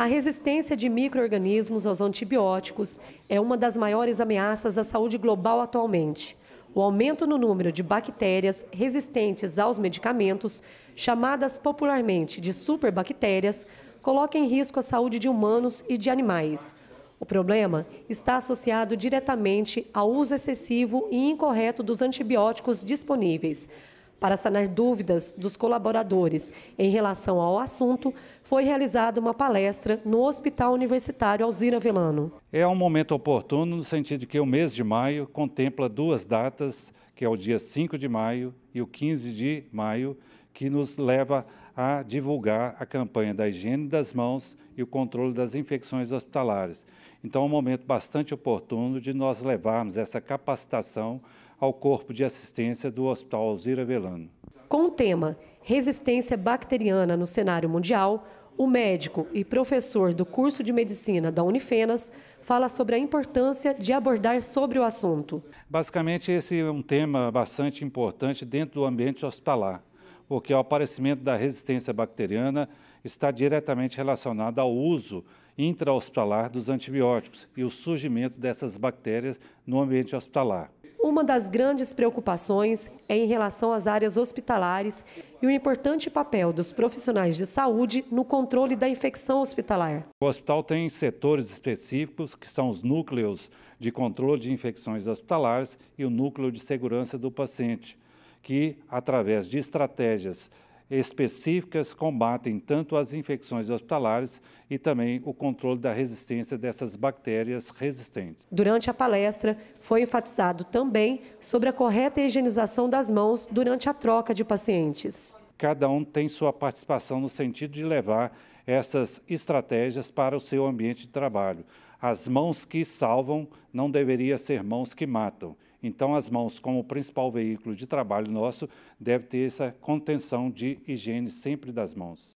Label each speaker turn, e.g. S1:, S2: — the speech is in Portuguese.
S1: A resistência de micro-organismos aos antibióticos é uma das maiores ameaças à saúde global atualmente. O aumento no número de bactérias resistentes aos medicamentos, chamadas popularmente de superbactérias, coloca em risco a saúde de humanos e de animais. O problema está associado diretamente ao uso excessivo e incorreto dos antibióticos disponíveis para sanar dúvidas dos colaboradores em relação ao assunto, foi realizada uma palestra no Hospital Universitário Alzira Velano.
S2: É um momento oportuno no sentido de que o mês de maio contempla duas datas, que é o dia 5 de maio e o 15 de maio, que nos leva a divulgar a campanha da higiene das mãos e o controle das infecções hospitalares. Então, é um momento bastante oportuno de nós levarmos essa capacitação ao Corpo de Assistência do Hospital Alzira Velano.
S1: Com o tema Resistência Bacteriana no Cenário Mundial, o médico e professor do curso de medicina da Unifenas fala sobre a importância de abordar sobre
S2: o assunto. Basicamente, esse é um tema bastante importante dentro do ambiente hospitalar, porque o aparecimento da resistência bacteriana está diretamente relacionado ao uso intra-hospitalar dos antibióticos e o surgimento dessas bactérias no ambiente hospitalar.
S1: Uma das grandes preocupações é em relação às áreas hospitalares e o importante papel dos profissionais de saúde no controle da infecção hospitalar.
S2: O hospital tem setores específicos, que são os núcleos de controle de infecções hospitalares e o núcleo de segurança do paciente, que, através de estratégias específicas combatem tanto as infecções hospitalares e também o controle da resistência dessas bactérias resistentes.
S1: Durante a palestra, foi enfatizado também sobre a correta higienização das mãos durante a troca de
S2: pacientes. Cada um tem sua participação no sentido de levar essas estratégias para o seu ambiente de trabalho. As mãos que salvam não deveriam ser mãos que matam. Então, as mãos, como principal veículo de trabalho nosso, deve ter essa contenção de higiene sempre das mãos.